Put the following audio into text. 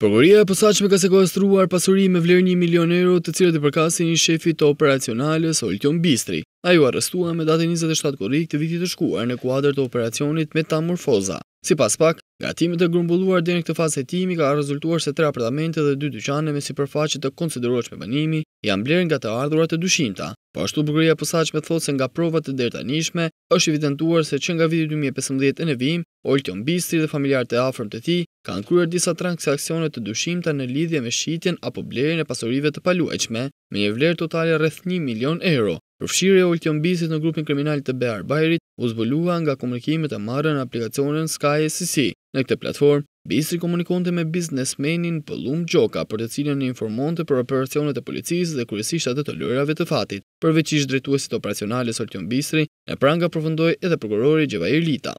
Prokuria e posaqme ka sekuestruar pasuri me vlerë 1 milion euro, të cilët i përkasin një shefi të operacionalës Oltion Bistri. Ai u arrestua me datën 27 korrik të vitit të shkuar në kuadër të operacionit Si Sipas pak, gatimet e grumbulluar deri në këtë fazë timi ka rezultuar se tre apartamente dhe dy dyqane me sipërfaqe të konsiderueshme banimi janë blerë nga të ardhurat e dyshimta. Po ashtu bukuria e posaçme thotë se nga provat të dertanishme është evidentuar se që nga viti 2015 në vim Olton Bistri dhe familjarët e afrëm të ti kanë kryer disa transakcionet të dushimta në lidhje me shqitjen apo blerjen e pasorive të palu e qme me një vlerë totale rrëth 1 milion euro. Përfshirë e Olton Bistri në grupin kriminal të bear Bajrit u zbulua nga komunikimet e marën në aplikacionin Sky SCC. Në këtë platform, Bistri komunikonte me biznesmenin Pëllum Gjoka për të cilën në informonte për operacionet e policisë dhe kërësishtat e të lërave të fatit. Përveqish drejtuesit operacionales Olton Bistri e pranga përfundoj edhe prokurori Gjevajer Lita.